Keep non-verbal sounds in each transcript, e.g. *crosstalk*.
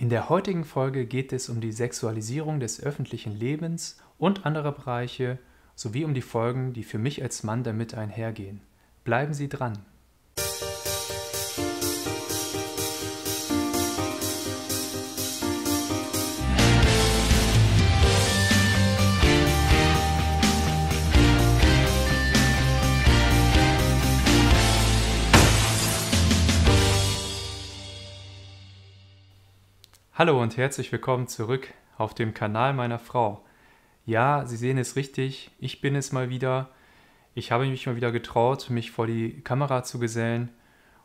In der heutigen Folge geht es um die Sexualisierung des öffentlichen Lebens und anderer Bereiche sowie um die Folgen, die für mich als Mann damit einhergehen. Bleiben Sie dran! Hallo und herzlich willkommen zurück auf dem Kanal meiner Frau. Ja, Sie sehen es richtig, ich bin es mal wieder. Ich habe mich mal wieder getraut, mich vor die Kamera zu gesellen.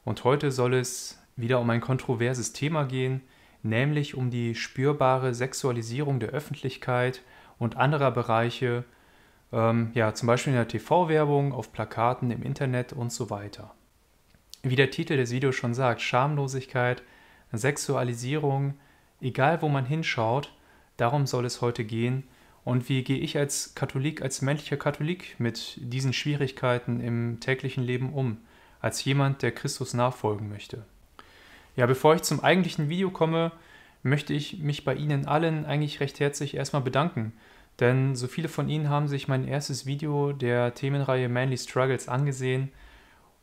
Und heute soll es wieder um ein kontroverses Thema gehen, nämlich um die spürbare Sexualisierung der Öffentlichkeit und anderer Bereiche, ähm, ja, zum Beispiel in der TV-Werbung, auf Plakaten, im Internet und so weiter. Wie der Titel des Videos schon sagt, Schamlosigkeit, Sexualisierung, Egal, wo man hinschaut, darum soll es heute gehen. Und wie gehe ich als Katholik, als männlicher Katholik mit diesen Schwierigkeiten im täglichen Leben um, als jemand, der Christus nachfolgen möchte? Ja, bevor ich zum eigentlichen Video komme, möchte ich mich bei Ihnen allen eigentlich recht herzlich erstmal bedanken. Denn so viele von Ihnen haben sich mein erstes Video der Themenreihe Manly Struggles angesehen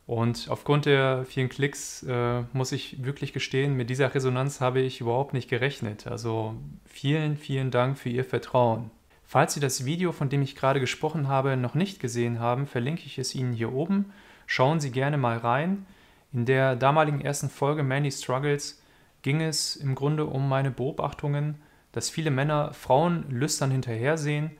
und aufgrund der vielen Klicks äh, muss ich wirklich gestehen, mit dieser Resonanz habe ich überhaupt nicht gerechnet. Also vielen, vielen Dank für Ihr Vertrauen. Falls Sie das Video, von dem ich gerade gesprochen habe, noch nicht gesehen haben, verlinke ich es Ihnen hier oben. Schauen Sie gerne mal rein. In der damaligen ersten Folge Many Struggles ging es im Grunde um meine Beobachtungen, dass viele Männer Frauen lüstern hinterhersehen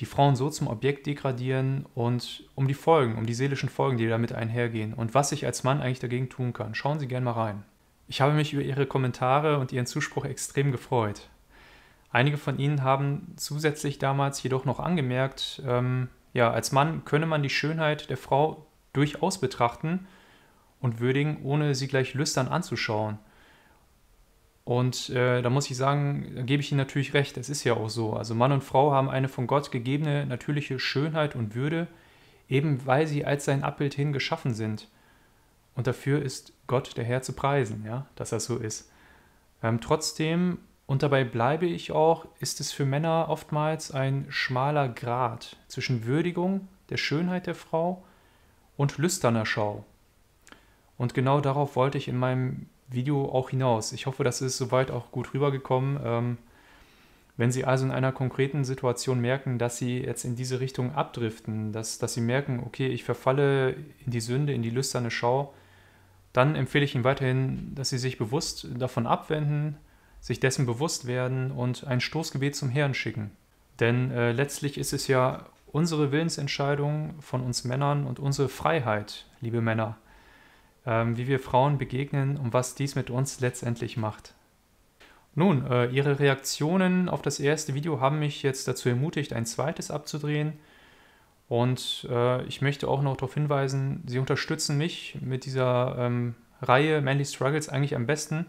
die Frauen so zum Objekt degradieren und um die Folgen, um die seelischen Folgen, die damit einhergehen und was ich als Mann eigentlich dagegen tun kann. Schauen Sie gerne mal rein. Ich habe mich über Ihre Kommentare und Ihren Zuspruch extrem gefreut. Einige von Ihnen haben zusätzlich damals jedoch noch angemerkt, ähm, ja, als Mann könne man die Schönheit der Frau durchaus betrachten und würdigen, ohne sie gleich lüstern anzuschauen – und äh, da muss ich sagen, da gebe ich Ihnen natürlich recht, es ist ja auch so. Also Mann und Frau haben eine von Gott gegebene natürliche Schönheit und Würde, eben weil sie als sein Abbild hin geschaffen sind. Und dafür ist Gott der Herr zu preisen, ja, dass das so ist. Ähm, trotzdem, und dabei bleibe ich auch, ist es für Männer oftmals ein schmaler Grat zwischen Würdigung der Schönheit der Frau und lüsterner Schau. Und genau darauf wollte ich in meinem Video auch hinaus. Ich hoffe, das ist soweit auch gut rübergekommen. Ähm, wenn Sie also in einer konkreten Situation merken, dass Sie jetzt in diese Richtung abdriften, dass, dass Sie merken, okay, ich verfalle in die Sünde, in die lüsterne Schau, dann empfehle ich Ihnen weiterhin, dass Sie sich bewusst davon abwenden, sich dessen bewusst werden und ein Stoßgebet zum Herrn schicken. Denn äh, letztlich ist es ja unsere Willensentscheidung von uns Männern und unsere Freiheit, liebe Männer. Ähm, wie wir Frauen begegnen und was dies mit uns letztendlich macht. Nun, äh, Ihre Reaktionen auf das erste Video haben mich jetzt dazu ermutigt, ein zweites abzudrehen. Und äh, ich möchte auch noch darauf hinweisen, Sie unterstützen mich mit dieser ähm, Reihe Manly Struggles eigentlich am besten,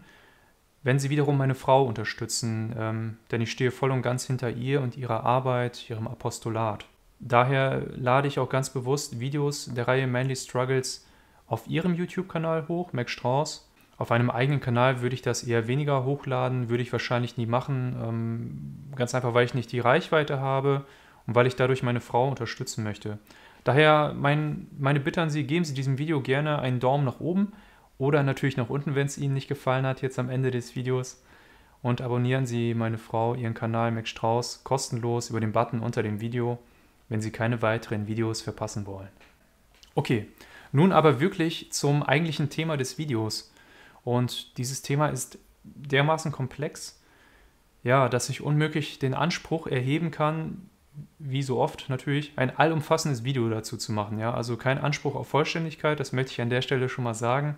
wenn Sie wiederum meine Frau unterstützen, ähm, denn ich stehe voll und ganz hinter ihr und ihrer Arbeit, ihrem Apostolat. Daher lade ich auch ganz bewusst Videos der Reihe Manly Struggles auf ihrem YouTube-Kanal hoch, Mac Strauss. Auf einem eigenen Kanal würde ich das eher weniger hochladen, würde ich wahrscheinlich nie machen. Ähm, ganz einfach, weil ich nicht die Reichweite habe und weil ich dadurch meine Frau unterstützen möchte. Daher mein, meine Bitte an Sie, geben Sie diesem Video gerne einen Daumen nach oben oder natürlich nach unten, wenn es Ihnen nicht gefallen hat, jetzt am Ende des Videos. Und abonnieren Sie meine Frau, ihren Kanal Mac Strauss kostenlos über den Button unter dem Video, wenn Sie keine weiteren Videos verpassen wollen. Okay, nun aber wirklich zum eigentlichen Thema des Videos. Und dieses Thema ist dermaßen komplex, ja, dass ich unmöglich den Anspruch erheben kann, wie so oft natürlich, ein allumfassendes Video dazu zu machen. Ja? Also kein Anspruch auf Vollständigkeit, das möchte ich an der Stelle schon mal sagen.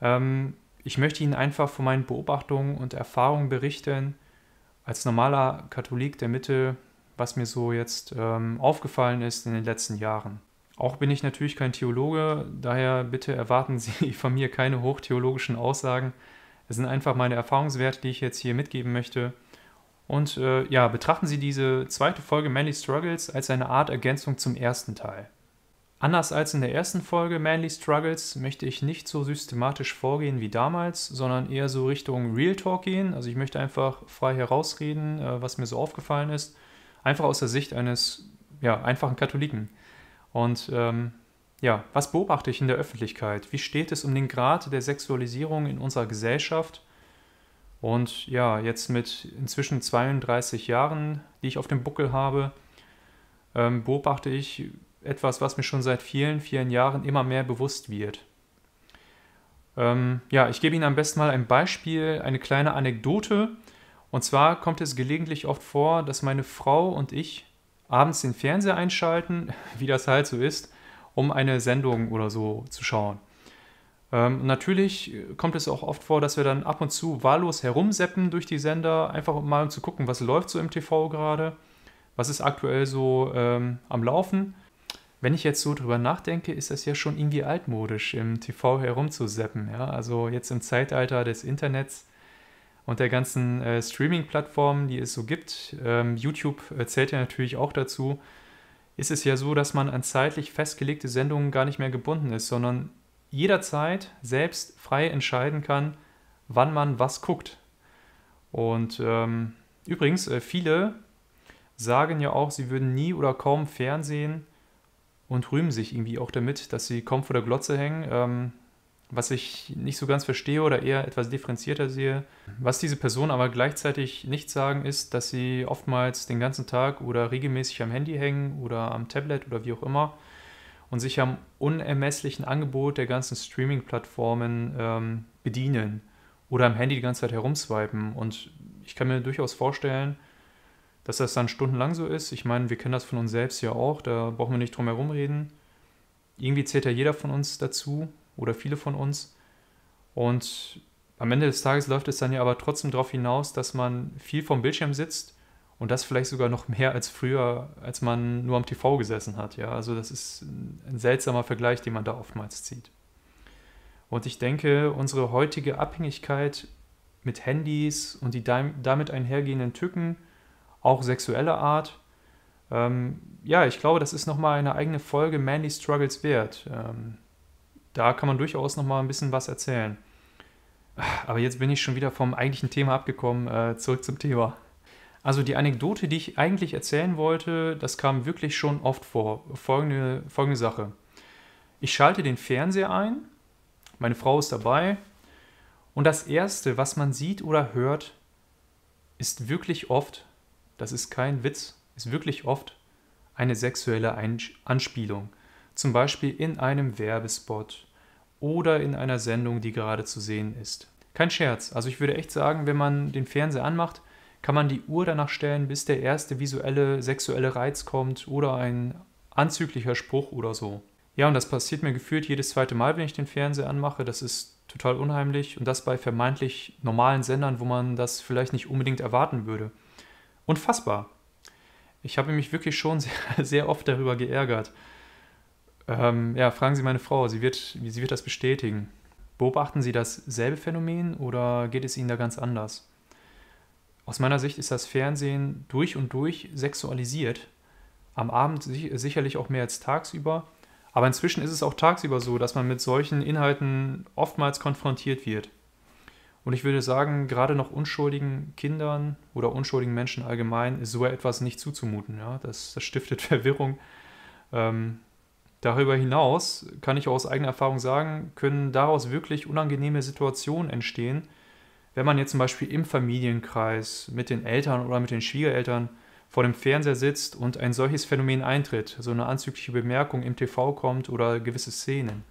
Ähm, ich möchte Ihnen einfach von meinen Beobachtungen und Erfahrungen berichten, als normaler Katholik der Mitte, was mir so jetzt ähm, aufgefallen ist in den letzten Jahren. Auch bin ich natürlich kein Theologe, daher bitte erwarten *laughs* Sie von mir keine hochtheologischen Aussagen. Es sind einfach meine Erfahrungswerte, die ich jetzt hier mitgeben möchte. Und äh, ja, betrachten Sie diese zweite Folge Manly Struggles als eine Art Ergänzung zum ersten Teil. Anders als in der ersten Folge Manly Struggles möchte ich nicht so systematisch vorgehen wie damals, sondern eher so Richtung Real Talk gehen. Also ich möchte einfach frei herausreden, äh, was mir so aufgefallen ist, einfach aus der Sicht eines ja, einfachen Katholiken. Und ähm, ja, was beobachte ich in der Öffentlichkeit? Wie steht es um den Grad der Sexualisierung in unserer Gesellschaft? Und ja, jetzt mit inzwischen 32 Jahren, die ich auf dem Buckel habe, ähm, beobachte ich etwas, was mir schon seit vielen, vielen Jahren immer mehr bewusst wird. Ähm, ja, ich gebe Ihnen am besten mal ein Beispiel, eine kleine Anekdote. Und zwar kommt es gelegentlich oft vor, dass meine Frau und ich abends den Fernseher einschalten, *laughs* wie das halt so ist, um eine Sendung oder so zu schauen. Ähm, natürlich kommt es auch oft vor, dass wir dann ab und zu wahllos herumseppen durch die Sender, einfach mal um zu gucken, was läuft so im TV gerade, was ist aktuell so ähm, am Laufen. Wenn ich jetzt so drüber nachdenke, ist das ja schon irgendwie altmodisch, im TV herumzuseppen. Ja? Also jetzt im Zeitalter des Internets und der ganzen äh, Streaming-Plattformen, die es so gibt, ähm, YouTube äh, zählt ja natürlich auch dazu, ist es ja so, dass man an zeitlich festgelegte Sendungen gar nicht mehr gebunden ist, sondern jederzeit selbst frei entscheiden kann, wann man was guckt. Und ähm, übrigens, äh, viele sagen ja auch, sie würden nie oder kaum Fernsehen und rühmen sich irgendwie auch damit, dass sie kaum vor der Glotze hängen. Ähm, was ich nicht so ganz verstehe oder eher etwas differenzierter sehe. Was diese Personen aber gleichzeitig nicht sagen, ist, dass sie oftmals den ganzen Tag oder regelmäßig am Handy hängen oder am Tablet oder wie auch immer und sich am unermesslichen Angebot der ganzen Streaming-Plattformen ähm, bedienen oder am Handy die ganze Zeit herumswipen. Und ich kann mir durchaus vorstellen, dass das dann stundenlang so ist. Ich meine, wir kennen das von uns selbst ja auch, da brauchen wir nicht drum herumreden. Irgendwie zählt ja jeder von uns dazu, oder viele von uns. Und am Ende des Tages läuft es dann ja aber trotzdem darauf hinaus, dass man viel vom Bildschirm sitzt und das vielleicht sogar noch mehr als früher, als man nur am TV gesessen hat. Ja, also das ist ein seltsamer Vergleich, den man da oftmals zieht. Und ich denke, unsere heutige Abhängigkeit mit Handys und die damit einhergehenden Tücken, auch sexueller Art, ähm, ja, ich glaube, das ist nochmal eine eigene Folge Manly Struggles wert. Ähm, da kann man durchaus noch mal ein bisschen was erzählen. Aber jetzt bin ich schon wieder vom eigentlichen Thema abgekommen, äh, zurück zum Thema. Also die Anekdote, die ich eigentlich erzählen wollte, das kam wirklich schon oft vor. Folgende, folgende Sache. Ich schalte den Fernseher ein, meine Frau ist dabei und das Erste, was man sieht oder hört, ist wirklich oft, das ist kein Witz, ist wirklich oft eine sexuelle Anspielung. Zum Beispiel in einem Werbespot oder in einer Sendung, die gerade zu sehen ist. Kein Scherz, also ich würde echt sagen, wenn man den Fernseher anmacht, kann man die Uhr danach stellen, bis der erste visuelle sexuelle Reiz kommt oder ein anzüglicher Spruch oder so. Ja, und das passiert mir gefühlt jedes zweite Mal, wenn ich den Fernseher anmache. Das ist total unheimlich und das bei vermeintlich normalen Sendern, wo man das vielleicht nicht unbedingt erwarten würde. Unfassbar. Ich habe mich wirklich schon *laughs* sehr, sehr oft darüber geärgert. Ähm, ja, fragen Sie meine Frau, sie wird, sie wird das bestätigen. Beobachten Sie dasselbe Phänomen oder geht es Ihnen da ganz anders? Aus meiner Sicht ist das Fernsehen durch und durch sexualisiert. Am Abend sicherlich auch mehr als tagsüber. Aber inzwischen ist es auch tagsüber so, dass man mit solchen Inhalten oftmals konfrontiert wird. Und ich würde sagen, gerade noch unschuldigen Kindern oder unschuldigen Menschen allgemein ist so etwas nicht zuzumuten. Ja? Das, das stiftet *laughs* Verwirrung. Ähm, Darüber hinaus kann ich auch aus eigener Erfahrung sagen, können daraus wirklich unangenehme Situationen entstehen, wenn man jetzt zum Beispiel im Familienkreis mit den Eltern oder mit den Schwiegereltern vor dem Fernseher sitzt und ein solches Phänomen eintritt, so eine anzügliche Bemerkung im TV kommt oder gewisse Szenen.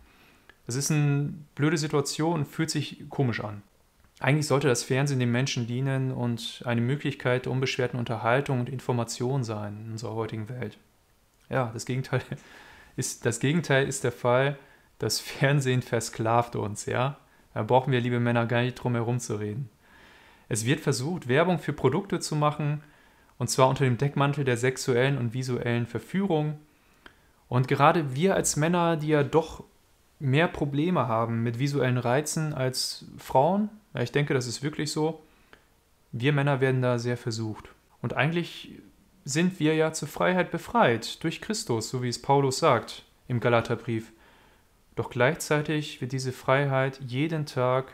Es ist eine blöde Situation und fühlt sich komisch an. Eigentlich sollte das Fernsehen den Menschen dienen und eine Möglichkeit der unbeschwerten Unterhaltung und Information sein in unserer heutigen Welt. Ja, das Gegenteil ist das Gegenteil ist der Fall. Das *laughs* Fernsehen versklavt uns, ja. Da brauchen wir, liebe Männer, gar nicht drum herum zu reden. Es wird versucht, Werbung für Produkte zu machen, und zwar unter dem Deckmantel der sexuellen und visuellen Verführung. Und gerade wir als Männer, die ja doch mehr Probleme haben mit visuellen Reizen als Frauen, ich denke, das ist wirklich so, wir Männer werden da sehr versucht. Und eigentlich sind wir ja zur Freiheit befreit durch Christus, so wie es Paulus sagt im Galaterbrief. Doch gleichzeitig wird diese Freiheit jeden Tag,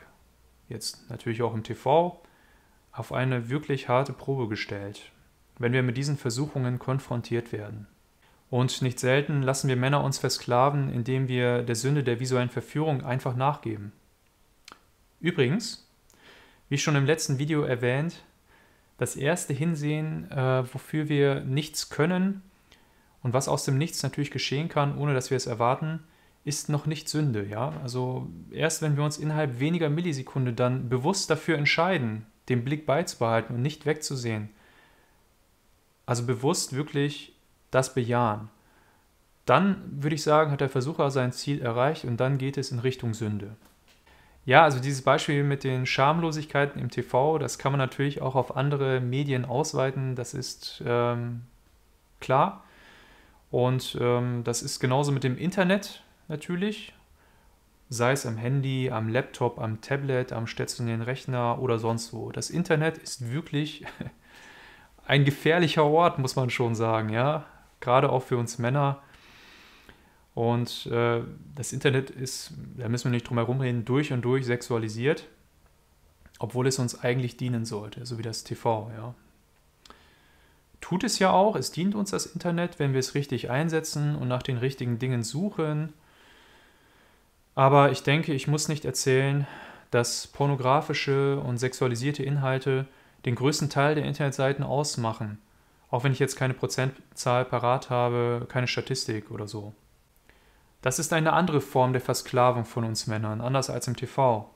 jetzt natürlich auch im TV, auf eine wirklich harte Probe gestellt, wenn wir mit diesen Versuchungen konfrontiert werden. Und nicht selten lassen wir Männer uns versklaven, indem wir der Sünde der visuellen Verführung einfach nachgeben. Übrigens, wie schon im letzten Video erwähnt, das erste hinsehen, äh, wofür wir nichts können und was aus dem Nichts natürlich geschehen kann, ohne dass wir es erwarten, ist noch nicht Sünde. Ja? Also erst wenn wir uns innerhalb weniger Millisekunde dann bewusst dafür entscheiden, den Blick beizubehalten und nicht wegzusehen, also bewusst wirklich das bejahen, dann würde ich sagen, hat der Versucher sein Ziel erreicht und dann geht es in Richtung Sünde. Ja, also dieses Beispiel mit den Schamlosigkeiten im TV, das kann man natürlich auch auf andere Medien ausweiten, das ist ähm, klar. Und ähm, das ist genauso mit dem Internet natürlich, sei es am Handy, am Laptop, am Tablet, am stationären Rechner oder sonst wo. Das Internet ist wirklich *laughs* ein gefährlicher Ort, muss man schon sagen, ja, gerade auch für uns Männer und äh, das Internet ist, da müssen wir nicht drum herum reden, durch und durch sexualisiert, obwohl es uns eigentlich dienen sollte, so wie das TV, ja. Tut es ja auch, es dient uns das Internet, wenn wir es richtig einsetzen und nach den richtigen Dingen suchen. Aber ich denke, ich muss nicht erzählen, dass pornografische und sexualisierte Inhalte den größten Teil der Internetseiten ausmachen. Auch wenn ich jetzt keine Prozentzahl parat habe, keine Statistik oder so. Das ist eine andere Form der Versklavung von uns Männern, anders als im TV.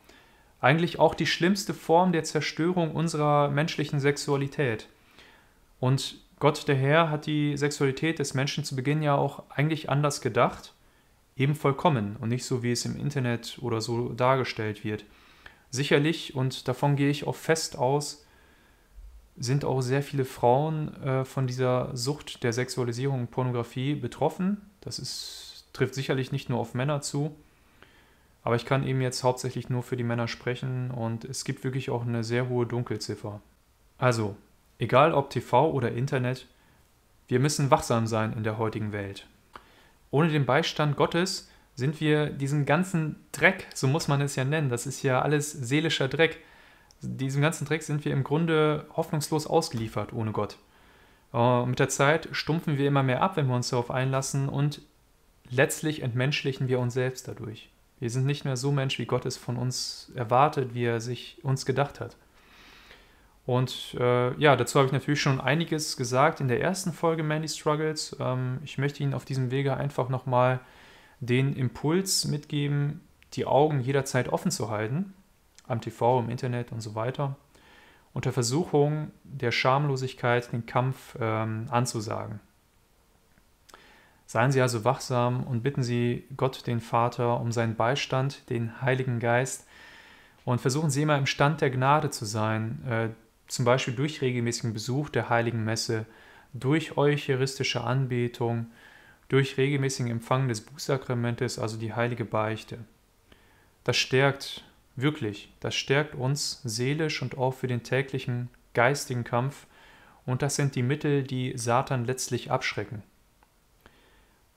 Eigentlich auch die schlimmste Form der Zerstörung unserer menschlichen Sexualität. Und Gott der Herr hat die Sexualität des Menschen zu Beginn ja auch eigentlich anders gedacht, eben vollkommen und nicht so, wie es im Internet oder so dargestellt wird. Sicherlich, und davon gehe ich auch fest aus, sind auch sehr viele Frauen äh, von dieser Sucht der Sexualisierung und Pornografie betroffen. Das ist trifft sicherlich nicht nur auf Männer zu, aber ich kann eben jetzt hauptsächlich nur für die Männer sprechen und es gibt wirklich auch eine sehr hohe Dunkelziffer. Also, egal ob TV oder Internet, wir müssen wachsam sein in der heutigen Welt. Ohne den Beistand Gottes sind wir diesem ganzen Dreck, so muss man es ja nennen, das ist ja alles seelischer Dreck, diesem ganzen Dreck sind wir im Grunde hoffnungslos ausgeliefert ohne Gott. Äh, mit der Zeit stumpfen wir immer mehr ab, wenn wir uns darauf einlassen und letztlich entmenschlichen wir uns selbst dadurch. Wir sind nicht mehr so Mensch, wie Gott es von uns erwartet, wie er sich uns gedacht hat. Und äh, ja, dazu habe ich natürlich schon einiges gesagt in der ersten Folge Manly Struggles. Ähm, ich möchte Ihnen auf diesem Wege einfach nochmal den Impuls mitgeben, die Augen jederzeit offen zu halten, am TV, im Internet und so weiter, unter Versuchung der Schamlosigkeit den Kampf ähm, anzusagen. Seien Sie also wachsam und bitten Sie Gott, den Vater, um seinen Beistand, den Heiligen Geist und versuchen Sie immer im Stand der Gnade zu sein, äh, zum Beispiel durch regelmäßigen Besuch der Heiligen Messe, durch eucharistische Anbetung, durch regelmäßigen Empfang des Bußsakramentes, also die heilige Beichte. Das stärkt wirklich, das stärkt uns seelisch und auch für den täglichen geistigen Kampf und das sind die Mittel, die Satan letztlich abschrecken.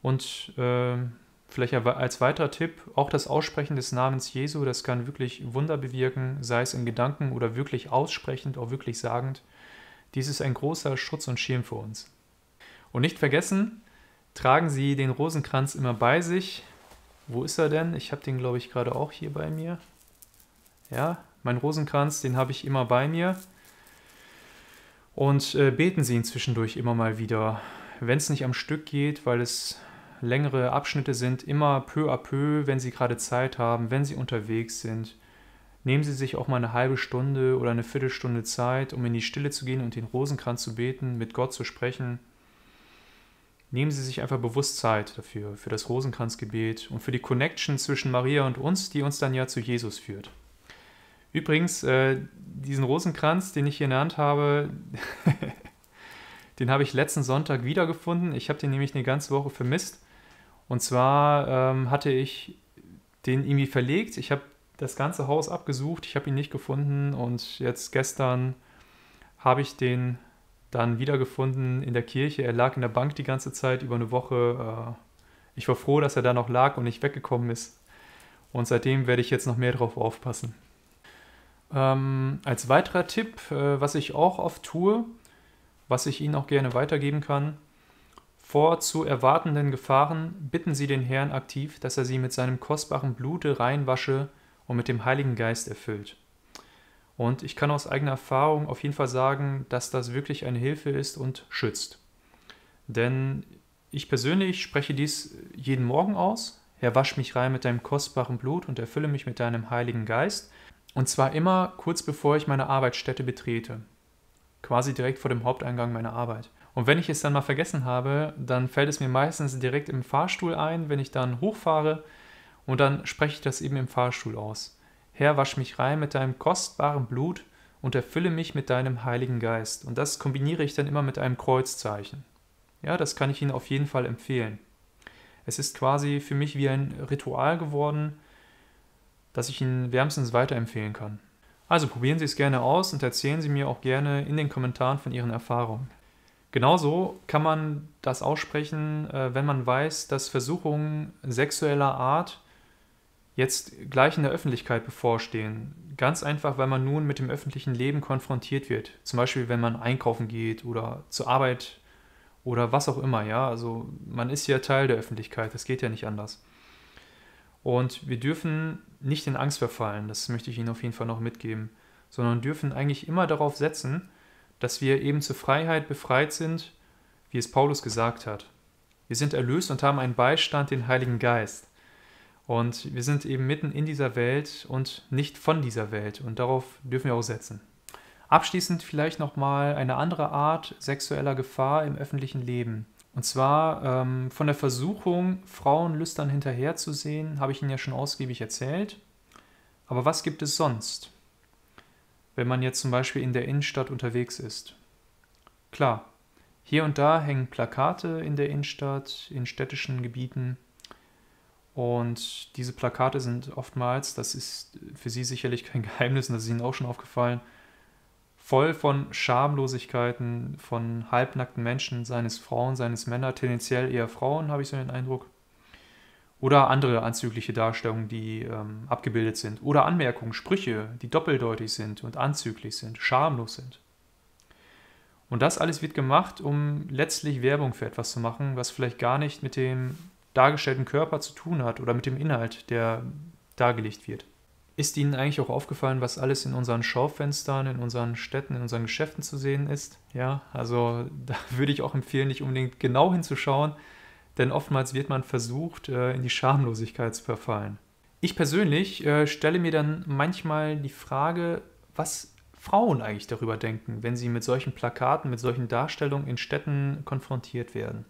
Und äh, vielleicht als weiterer Tipp, auch das Aussprechen des Namens Jesu, das kann wirklich Wunder bewirken, sei es in Gedanken oder wirklich aussprechend, auch wirklich sagend. Dies ist ein großer Schutz und Schirm für uns. Und nicht vergessen, tragen Sie den Rosenkranz immer bei sich. Wo ist er denn? Ich habe den, glaube ich, gerade auch hier bei mir. Ja, mein Rosenkranz, den habe ich immer bei mir. Und äh, beten Sie ihn zwischendurch immer mal wieder. Wenn es nicht am Stück geht, weil es längere Abschnitte sind, immer peu à peu, wenn Sie gerade Zeit haben, wenn Sie unterwegs sind. Nehmen Sie sich auch mal eine halbe Stunde oder eine Viertelstunde Zeit, um in die Stille zu gehen und den Rosenkranz zu beten, mit Gott zu sprechen. Nehmen Sie sich einfach bewusst Zeit dafür, für das Rosenkranzgebet und für die Connection zwischen Maria und uns, die uns dann ja zu Jesus führt. Übrigens, äh, diesen Rosenkranz, den ich hier in der Hand habe, *laughs* den habe ich letzten Sonntag wiedergefunden. Ich habe den nämlich eine ganze Woche vermisst und zwar ähm, hatte ich den irgendwie verlegt. Ich habe das ganze Haus abgesucht, ich habe ihn nicht gefunden und jetzt gestern habe ich den dann wiedergefunden in der Kirche. Er lag in der Bank die ganze Zeit über eine Woche. Äh, ich war froh, dass er da noch lag und nicht weggekommen ist. Und seitdem werde ich jetzt noch mehr drauf aufpassen. Ähm, als weiterer Tipp, äh, was ich auch oft tue, was ich Ihnen auch gerne weitergeben kann, vor zu erwartenden Gefahren bitten sie den Herrn aktiv, dass er sie mit seinem kostbaren Blute reinwasche und mit dem Heiligen Geist erfüllt. Und ich kann aus eigener Erfahrung auf jeden Fall sagen, dass das wirklich eine Hilfe ist und schützt. Denn ich persönlich spreche dies jeden Morgen aus. Herr, wasch mich rein mit deinem kostbaren Blut und erfülle mich mit deinem Heiligen Geist. Und zwar immer kurz bevor ich meine Arbeitsstätte betrete. Quasi direkt vor dem Haupteingang meiner Arbeit. Und wenn ich es dann mal vergessen habe, dann fällt es mir meistens direkt im Fahrstuhl ein, wenn ich dann hochfahre und dann spreche ich das eben im Fahrstuhl aus. Herr, wasch mich rein mit deinem kostbaren Blut und erfülle mich mit deinem Heiligen Geist. Und das kombiniere ich dann immer mit einem Kreuzzeichen. Ja, das kann ich Ihnen auf jeden Fall empfehlen. Es ist quasi für mich wie ein Ritual geworden, das ich Ihnen wärmstens weiterempfehlen kann. Also probieren Sie es gerne aus und erzählen Sie mir auch gerne in den Kommentaren von Ihren Erfahrungen. Genauso kann man das aussprechen, äh, wenn man weiß, dass Versuchungen sexueller Art jetzt gleich in der Öffentlichkeit bevorstehen. Ganz einfach, weil man nun mit dem öffentlichen Leben konfrontiert wird. Zum Beispiel, wenn man einkaufen geht oder zur Arbeit oder was auch immer. Ja, also man ist ja Teil der Öffentlichkeit. Das geht ja nicht anders. Und wir dürfen nicht in Angst verfallen. Das möchte ich Ihnen auf jeden Fall noch mitgeben, sondern dürfen eigentlich immer darauf setzen, dass wir eben zur Freiheit befreit sind, wie es Paulus gesagt hat. Wir sind erlöst und haben einen Beistand, den Heiligen Geist. Und wir sind eben mitten in dieser Welt und nicht von dieser Welt. Und darauf dürfen wir auch setzen. Abschließend vielleicht nochmal eine andere Art sexueller Gefahr im öffentlichen Leben. Und zwar ähm, von der Versuchung, Frauen lüstern hinterherzusehen, habe ich Ihnen ja schon ausgiebig erzählt. Aber was gibt es sonst? wenn man jetzt zum Beispiel in der Innenstadt unterwegs ist. Klar, hier und da hängen Plakate in der Innenstadt, in städtischen Gebieten. Und diese Plakate sind oftmals, das ist für Sie sicherlich kein *laughs* Geheimnis und das ist Ihnen auch schon aufgefallen, voll von Schamlosigkeiten, von halbnackten Menschen, seines Frauen, seines Männer, tendenziell eher Frauen, habe ich so den Eindruck oder andere anzügliche Darstellungen, die ähm, abgebildet sind, oder Anmerkungen, Sprüche, die doppeldeutig sind und anzüglich sind, schamlos sind. Und das alles wird gemacht, um letztlich Werbung für etwas zu machen, was vielleicht gar nicht mit dem dargestellten Körper zu tun hat oder mit dem Inhalt, der dargelegt wird. Ist Ihnen eigentlich auch aufgefallen, was alles in unseren Schaufenstern, in unseren Städten, in unseren Geschäften zu sehen ist? Ja, also *laughs* da würde ich auch empfehlen, nicht unbedingt genau hinzuschauen, denn oftmals wird man versucht, äh, in die Schamlosigkeit zu verfallen. Ich persönlich äh, stelle mir dann manchmal die Frage, was Frauen eigentlich darüber denken, wenn sie mit solchen Plakaten, mit solchen Darstellungen in Städten konfrontiert werden.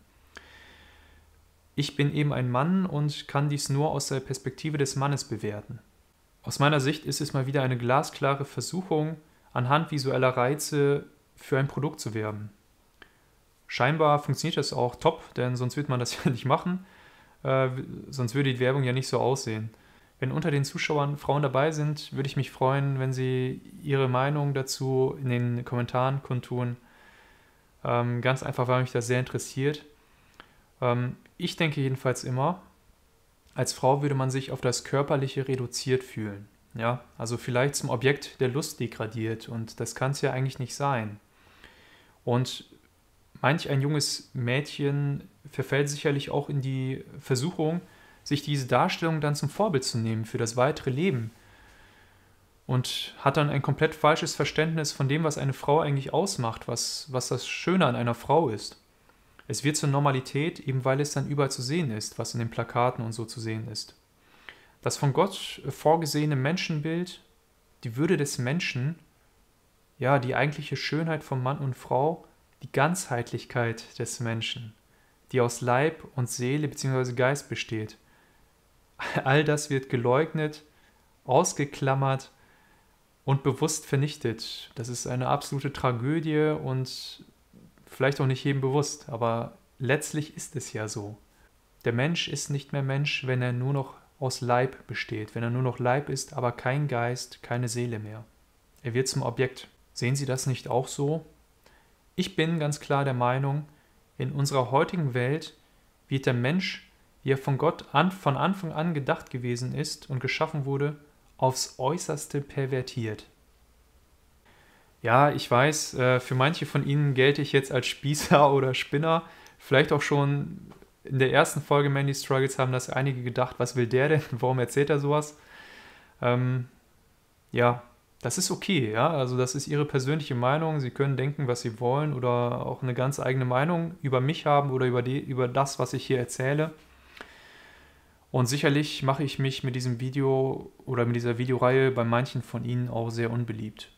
Ich bin eben ein Mann und kann dies nur aus der Perspektive des Mannes bewerten. Aus meiner Sicht ist es mal wieder eine glasklare Versuchung, anhand visueller Reize für ein Produkt zu werben scheinbar funktioniert das auch top, denn sonst würde man das *laughs* ja nicht machen. Äh, sonst würde die Werbung ja nicht so aussehen. Wenn unter den Zuschauern Frauen dabei sind, würde ich mich freuen, wenn sie ihre Meinung dazu in den Kommentaren kundtun. Ähm, ganz einfach, weil mich das sehr interessiert. Ähm, ich denke jedenfalls immer, als Frau würde man sich auf das Körperliche reduziert fühlen. Ja, also vielleicht zum Objekt der Lust degradiert und das kann es ja eigentlich nicht sein. Und manch ein junges Mädchen verfällt sicherlich auch in die Versuchung, sich diese Darstellung dann zum Vorbild zu nehmen für das weitere Leben und hat dann ein komplett falsches Verständnis von dem, was eine Frau eigentlich ausmacht, was, was das Schöne an einer Frau ist. Es wird zur Normalität, eben weil es dann überall zu sehen ist, was in den Plakaten und so zu sehen ist. Das von Gott vorgesehene Menschenbild, die Würde des Menschen, ja, die eigentliche Schönheit von Mann und Frau die Ganzheitlichkeit des Menschen, die aus Leib und Seele bzw. Geist besteht. All das wird geleugnet, ausgeklammert und bewusst vernichtet. Das ist eine absolute Tragödie und vielleicht auch nicht jedem bewusst, aber letztlich ist es ja so. Der Mensch ist nicht mehr Mensch, wenn er nur noch aus Leib besteht, wenn er nur noch Leib ist, aber kein Geist, keine Seele mehr. Er wird zum Objekt. Sehen Sie das nicht auch so? Ich bin ganz klar der Meinung, in unserer heutigen Welt wird der Mensch, wie er von Gott an, von Anfang an gedacht gewesen ist und geschaffen wurde, aufs äußerste pervertiert. Ja, ich weiß, äh, für manche von Ihnen gelte ich jetzt als Spießer *laughs* oder Spinner. Vielleicht auch schon in der ersten Folge Mandy Struggles haben das einige gedacht, was will der denn? Warum erzählt er sowas? Ähm, ja, das ist okay, ja. Also das ist Ihre persönliche Meinung. Sie können denken, was Sie wollen oder auch eine ganz eigene Meinung über mich haben oder über, die, über das, was ich hier erzähle. Und sicherlich mache ich mich mit diesem Video oder mit dieser Videoreihe bei manchen von Ihnen auch sehr unbeliebt.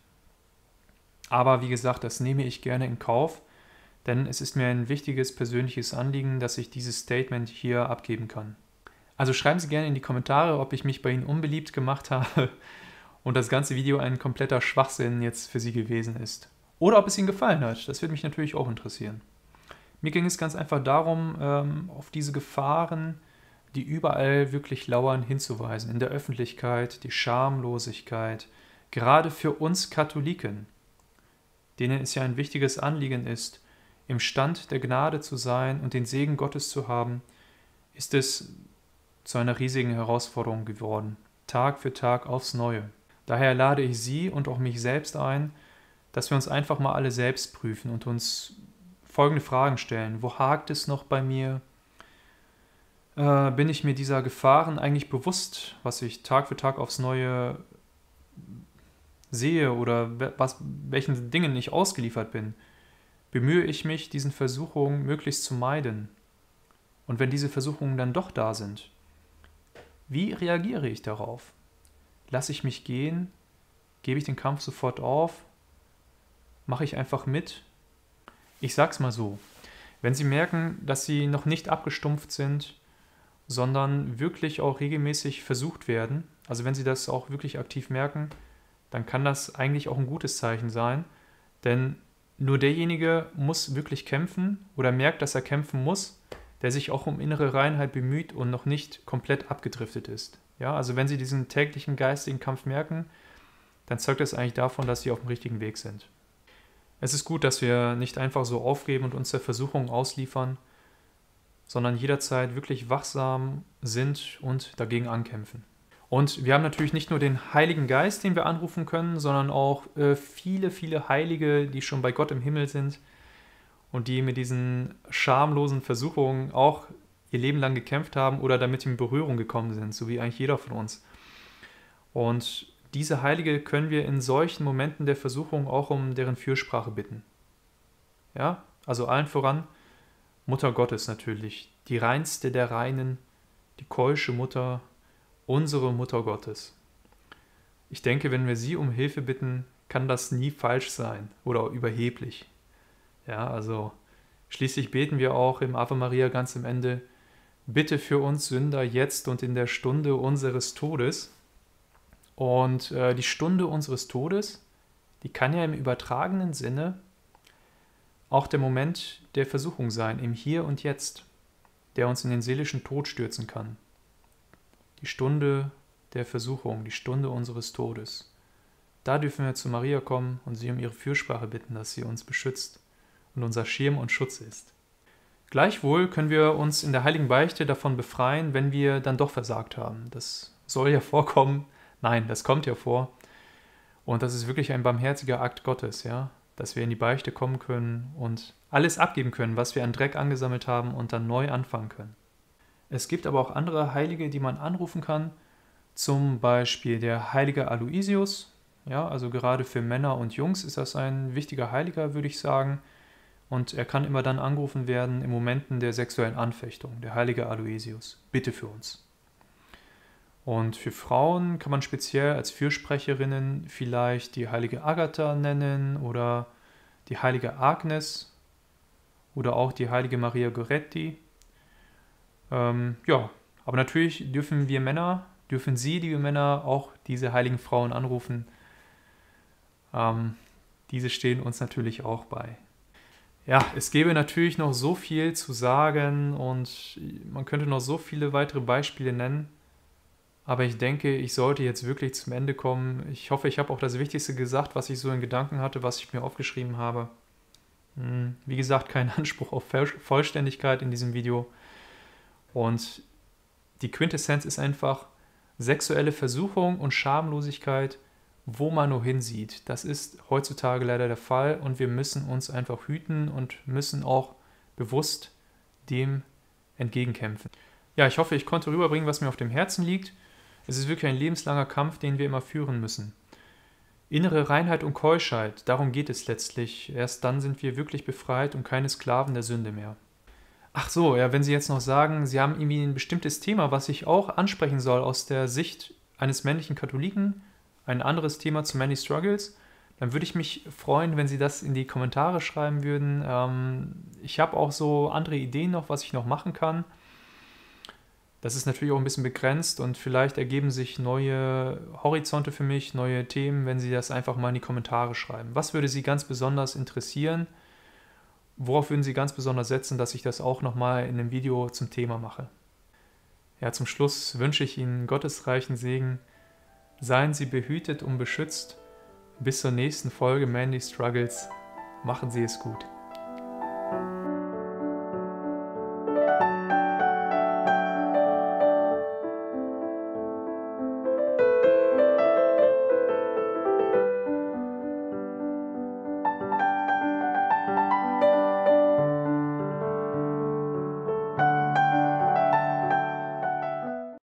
Aber wie gesagt, das nehme ich gerne in Kauf, denn es ist mir ein wichtiges persönliches Anliegen, dass ich dieses Statement hier abgeben kann. Also schreiben Sie gerne in die Kommentare, ob ich mich bei Ihnen unbeliebt gemacht *laughs* habe und das ganze Video ein kompletter Schwachsinn jetzt für sie gewesen ist. Oder ob es ihnen gefallen hat, das würde mich natürlich auch interessieren. Mir ging es ganz einfach darum, ähm, auf diese Gefahren, die überall wirklich lauern, hinzuweisen. In der Öffentlichkeit, die Schamlosigkeit, gerade für uns Katholiken, denen es ja ein wichtiges Anliegen ist, im Stand der Gnade zu sein und den Segen Gottes zu haben, ist es zu einer riesigen Herausforderung geworden, Tag für Tag aufs Neue. Daher lade ich Sie und auch mich selbst ein, dass wir uns einfach mal alle selbst prüfen und uns folgende Fragen stellen. Wo hakt es noch bei mir? Äh, bin ich mir dieser Gefahren eigentlich bewusst, was ich Tag für Tag aufs Neue sehe oder was, welchen Dingen ich ausgeliefert bin? Bemühe ich mich, diesen Versuchungen möglichst zu meiden? Und wenn diese Versuchungen dann doch da sind, wie reagiere ich darauf? lasse ich mich gehen, gebe ich den Kampf sofort auf, mache ich einfach mit. Ich sag's mal so, wenn Sie merken, dass Sie noch nicht abgestumpft sind, sondern wirklich auch regelmäßig versucht werden, also wenn Sie das auch wirklich aktiv merken, dann kann das eigentlich auch ein gutes Zeichen sein, denn nur derjenige muss wirklich kämpfen oder merkt, dass er kämpfen muss, der sich auch um innere Reinheit bemüht und noch nicht komplett abgedriftet ist. Ja, also wenn sie diesen täglichen geistigen Kampf merken, dann zeugt das eigentlich davon, dass sie auf dem richtigen Weg sind. Es ist gut, dass wir nicht einfach so aufgeben und uns der Versuchung ausliefern, sondern jederzeit wirklich wachsam sind und dagegen ankämpfen. Und wir haben natürlich nicht nur den Heiligen Geist, den wir anrufen können, sondern auch äh, viele, viele Heilige, die schon bei Gott im Himmel sind und die mit diesen schamlosen Versuchungen auch ihr Leben lang gekämpft haben oder damit in Berührung gekommen sind, so wie eigentlich jeder von uns. Und diese Heilige können wir in solchen Momenten der Versuchung auch um deren Fürsprache bitten. Ja, also allen voran Mutter Gottes natürlich, die reinste der Reinen, die keusche Mutter, unsere Mutter Gottes. Ich denke, wenn wir sie um Hilfe bitten, kann das nie falsch sein oder überheblich. Ja, also schließlich beten wir auch im Ave Maria ganz am Ende, bitte für uns Sünder jetzt und in der Stunde unseres Todes. Und äh, die Stunde unseres Todes, die kann ja im übertragenen Sinne auch der Moment der Versuchung sein, im Hier und Jetzt, der uns in den seelischen Tod stürzen kann. Die Stunde der Versuchung, die Stunde unseres Todes. Da dürfen wir zu Maria kommen und sie um ihre Fürsprache bitten, dass sie uns beschützt und unser Schirm und Schutz ist. Gleichwohl können wir uns in der heiligen Beichte davon befreien, wenn wir dann doch versagt haben. Das soll ja *laughs* vorkommen. Nein, das kommt ja vor. Und das ist wirklich ein barmherziger Akt Gottes, ja, dass wir in die Beichte kommen können und alles abgeben können, was wir an Dreck angesammelt haben und dann neu anfangen können. Es gibt aber auch andere Heilige, die man anrufen kann, zum Beispiel der heilige Aloysius. Ja, also gerade für Männer und Jungs ist das ein wichtiger Heiliger, würde ich sagen und er kann immer dann angerufen werden in Momenten der sexuellen Anfechtung, der heilige Aloesius. Bitte für uns. Und für Frauen kann man speziell als Fürsprecherinnen vielleicht die heilige Agatha nennen oder die heilige Agnes oder auch die heilige Maria Goretti. Ähm, ja, aber natürlich dürfen wir Männer, dürfen Sie, liebe Männer, auch diese heiligen Frauen anrufen. Ähm, diese stehen uns natürlich auch bei ja, es gäbe natürlich noch so viel zu sagen und man könnte noch so viele weitere Beispiele nennen. Aber ich denke, ich sollte jetzt wirklich zum Ende kommen. Ich hoffe, ich habe auch das Wichtigste gesagt, was ich so in Gedanken hatte, was ich mir aufgeschrieben habe. Hm, wie gesagt, kein *laughs* Anspruch auf Vollständigkeit in diesem Video. Und die Quintessenz ist einfach, sexuelle Versuchung und Schamlosigkeit – wo man nur hinsieht. Das ist heutzutage leider der Fall und wir müssen uns einfach hüten und müssen auch bewusst dem entgegenkämpfen. Ja, ich hoffe, ich konnte rüberbringen, was mir auf dem Herzen liegt. Es ist wirklich ein lebenslanger Kampf, den wir immer führen müssen. Innere Reinheit und Keuschheit, darum geht es letztlich. Erst dann sind wir wirklich befreit und keine Sklaven der Sünde mehr. Ach so, ja, wenn Sie jetzt noch sagen, Sie haben irgendwie ein bestimmtes Thema, was ich auch ansprechen soll aus der Sicht eines männlichen Katholiken, ein anderes Thema zu Many Struggles, dann würde ich mich freuen, wenn Sie das in die Kommentare schreiben würden. Ähm, ich habe auch so andere Ideen noch, was ich noch machen kann. Das ist natürlich auch ein bisschen begrenzt und vielleicht ergeben sich neue Horizonte für mich, neue Themen, wenn Sie das einfach mal in die Kommentare schreiben. Was würde Sie ganz besonders interessieren? Worauf würden Sie ganz besonders setzen, dass ich das auch nochmal in einem Video zum Thema mache? Ja, zum Schluss wünsche ich Ihnen gottesreichen Segen. Seien Sie behütet und beschützt. Bis zur nächsten Folge Mandy Struggles. Machen Sie es gut.